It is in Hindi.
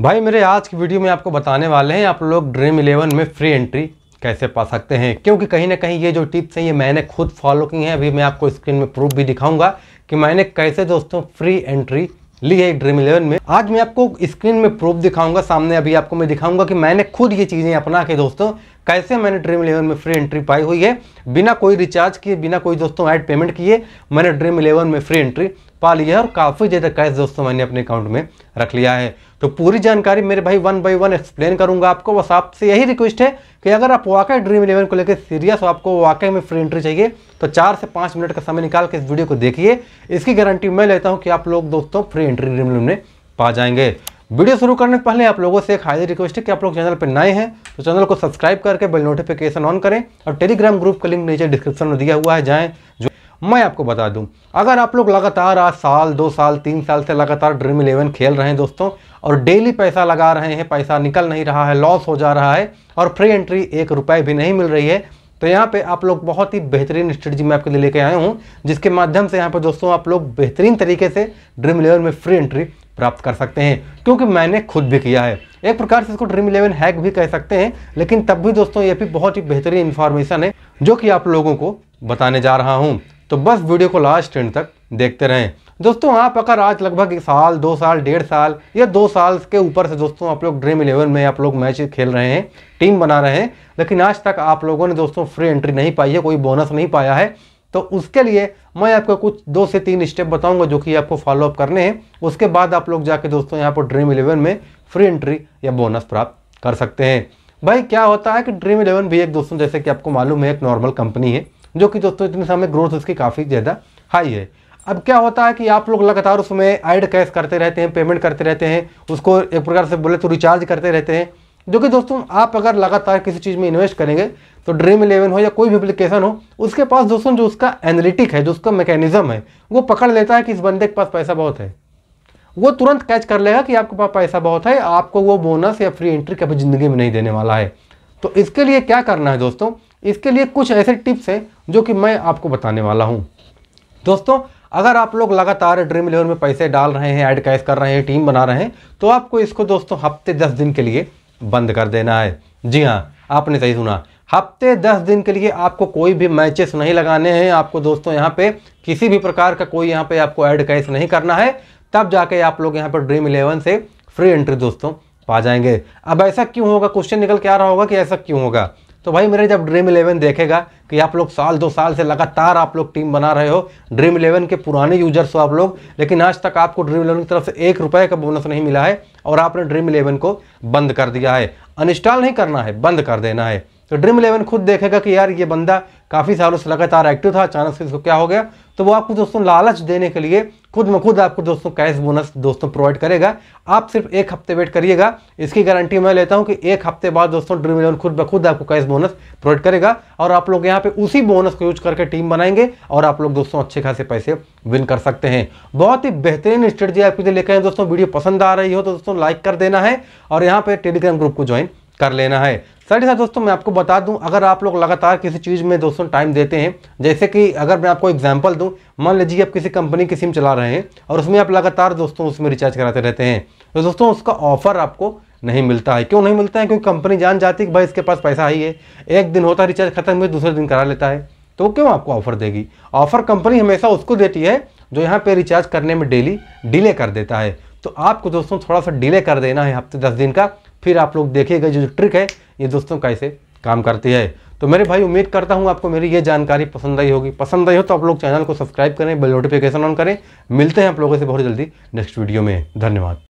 भाई मेरे आज की वीडियो में आपको बताने वाले हैं आप लोग ड्रीम इलेवन में फ्री एंट्री कैसे पा सकते हैं क्योंकि कहीं ना कहीं ये जो टिप्स हैं ये मैंने खुद फॉलो की हैं अभी मैं आपको स्क्रीन में प्रूफ भी दिखाऊंगा कि मैंने कैसे दोस्तों फ्री एंट्री ली है ड्रीम इलेवन में आज मैं आपको स्क्रीन में प्रूफ दिखाऊंगा सामने अभी आपको मैं दिखाऊंगा कि मैंने खुद ये चीज़ें अपना के दोस्तों कैसे मैंने ड्रीम इलेवन में फ्री एंट्री पाई हुई है बिना कोई रिचार्ज किए बिना कोई दोस्तों ऐड पेमेंट किए मैंने ड्रीम इलेवन में फ्री एंट्री पा लिया है और काफ़ी ज़्यादा कैश दोस्तों मैंने अपने अकाउंट में रख लिया है तो पूरी जानकारी मेरे भाई वन बाई वन एक्सप्लेन करूंगा आपको बस आपसे यही रिक्वेस्ट है कि अगर आप वाकई ड्रीम इलेवन को लेकर सीरियस हो आपको वाकई में फ्री एंट्री चाहिए तो चार से पाँच मिनट का समय निकाल के इस वीडियो को देखिए इसकी गारंटी मैं लेता हूँ कि आप लोग दोस्तों फ्री एंट्री ड्रीम इलेवन में पा जाएंगे वीडियो शुरू करने से पहले आप लोगों से एक हाईली रिक्वेस्ट है कि आप लोग चैनल पर नए हैं तो चैनल को सब्सक्राइब करके बेल नोटिफिकेशन ऑन करें और टेलीग्राम ग्रुप का लिंक नीचे डिस्क्रिप्शन में दिया हुआ है जाएँ जो मैं आपको बता दूं अगर आप लोग लगातार आज साल दो साल तीन साल से लगातार ड्रीम इलेवन खेल रहे हैं दोस्तों और डेली पैसा लगा रहे हैं पैसा निकल नहीं रहा है लॉस हो जा रहा है और फ्री एंट्री एक रुपये भी नहीं मिल रही है तो यहाँ पे आप लोग बहुत ही बेहतरीन स्ट्रेटजी मैं आपके लिए लेके आया हूँ जिसके माध्यम से यहाँ पर दोस्तों आप लोग बेहतरीन तरीके से ड्रीम इलेवन में फ्री एंट्री प्राप्त कर सकते हैं क्योंकि मैंने खुद भी किया है एक प्रकार से इसको ड्रीम इलेवन हैक भी कह सकते हैं लेकिन तब भी दोस्तों ये भी बहुत ही बेहतरीन इन्फॉर्मेशन है जो कि आप लोगों को बताने जा रहा हूँ तो बस वीडियो को लास्ट एंड तक देखते रहें दोस्तों आप अगर आज लगभग एक साल दो साल डेढ़ साल या दो साल के ऊपर से दोस्तों आप लोग ड्रीम इलेवन में आप लोग मैच खेल रहे हैं टीम बना रहे हैं लेकिन आज तक आप लोगों ने दोस्तों फ्री एंट्री नहीं पाई है कोई बोनस नहीं पाया है तो उसके लिए मैं आपको कुछ दो से तीन स्टेप बताऊंगा जो कि आपको फॉलोअप करने हैं उसके बाद आप लोग जाके दोस्तों यहाँ पर ड्रीम इलेवन में फ्री एंट्री या बोनस प्राप्त कर सकते हैं भाई क्या होता है कि ड्रीम इलेवन भी एक दोस्तों जैसे कि आपको मालूम है एक नॉर्मल कंपनी है जो कि दोस्तों इतने समय ग्रोथ उसकी काफ़ी ज़्यादा हाई है अब क्या होता है कि आप लोग लगातार उसमें ऐड कैश करते रहते हैं पेमेंट करते रहते हैं उसको एक प्रकार से बोले तो रिचार्ज करते रहते हैं जो कि दोस्तों आप अगर लगातार किसी चीज़ में इन्वेस्ट करेंगे तो ड्रीम इलेवन हो या कोई भी एप्लीकेशन हो उसके पास दोस्तों जो उसका एनालिटिक है जो उसका मैकेनिज्म है वो पकड़ लेता है कि इस बंदे के पास पैसा बहुत है वो तुरंत कैच कर लेगा कि आपके पास पैसा बहुत है आपको वो बोनस या फ्री एंट्री कभी ज़िंदगी में नहीं देने वाला है तो इसके लिए क्या करना है दोस्तों इसके लिए कुछ ऐसे टिप्स हैं जो कि मैं आपको बताने वाला हूँ दोस्तों अगर आप लोग लगातार ड्रीम इलेवन में पैसे डाल रहे हैं एड कैश कर रहे हैं टीम बना रहे हैं तो आपको इसको दोस्तों हफ्ते दस दिन के लिए बंद कर देना है जी हाँ आपने सही सुना हफ्ते दस दिन के लिए आपको कोई भी मैचेस नहीं लगाने हैं आपको दोस्तों यहाँ पे किसी भी प्रकार का कोई यहाँ पे आपको ऐड कैश नहीं करना है तब जाके आप लोग यहाँ पर ड्रीम इलेवन से फ्री एंट्री दोस्तों पा जाएंगे अब ऐसा क्यों होगा क्वेश्चन निकल के आ रहा होगा कि ऐसा क्यों होगा तो भाई मेरे जब ड्रीम इलेवन देखेगा कि आप लोग साल दो साल से लगातार आप लोग टीम बना रहे हो ड्रीम इलेवन के पुराने यूजर्स हो आप लोग लेकिन आज तक आपको ड्रीम इलेवन की तरफ से एक रुपये का बोनस नहीं मिला है और आपने ड्रीम इलेवन को बंद कर दिया है अनइंस्टॉल नहीं करना है बंद कर देना है तो ड्रीम इलेवन खुद देखेगा कि यार ये बंदा काफ़ी सालों से लगातार एक्टिव था अचानक से इसको क्या हो गया तो वो आपको दोस्तों लालच देने के लिए खुद में खुद आपको दोस्तों कैश बोनस दोस्तों प्रोवाइड करेगा आप सिर्फ एक हफ्ते वेट करिएगा इसकी गारंटी मैं लेता हूं कि एक हफ्ते बाद दोस्तों ड्रीम इलेवन खुद ब खुद आपको कैश बोनस प्रोवाइड करेगा और आप लोग यहां पे उसी बोनस को यूज करके टीम बनाएंगे और आप लोग दोस्तों अच्छे खासे पैसे विन कर सकते हैं बहुत ही बेहतरीन स्ट्रेटजी आपके लिए लेकर आए दोस्तों वीडियो पसंद आ रही हो तो दोस्तों लाइक कर देना है और यहाँ पर टेलीग्राम ग्रुप को ज्वाइन कर लेना है साथ ही साथ दोस्तों मैं आपको बता दूं अगर आप लोग लगातार किसी चीज़ में दोस्तों टाइम देते हैं जैसे कि अगर मैं आपको एग्जांपल दूं मान लीजिए आप किसी कंपनी की सिम चला रहे हैं और उसमें आप लगातार दोस्तों उसमें रिचार्ज कराते रहते हैं तो दोस्तों उसका ऑफर आपको नहीं मिलता है क्यों नहीं मिलता है क्योंकि कंपनी जान जाती है कि भाई इसके पास पैसा ही है एक दिन होता है रिचार्ज खत्म हुए दूसरे दिन करा लेता है तो क्यों आपको ऑफर देगी ऑफर कंपनी हमेशा उसको देती है जो यहाँ पे रिचार्ज करने में डेली डिले कर देता है तो आपको दोस्तों थोड़ा सा डिले कर देना है हफ्ते दस दिन का फिर आप लोग देखेगा जो ट्रिक है ये दोस्तों कैसे काम करती है तो मेरे भाई उम्मीद करता हूँ आपको मेरी ये जानकारी पसंद आई होगी पसंद आई हो तो आप लोग चैनल को सब्सक्राइब करें बेल नोटिफिकेशन ऑन करें मिलते हैं आप लोगों से बहुत जल्दी नेक्स्ट वीडियो में धन्यवाद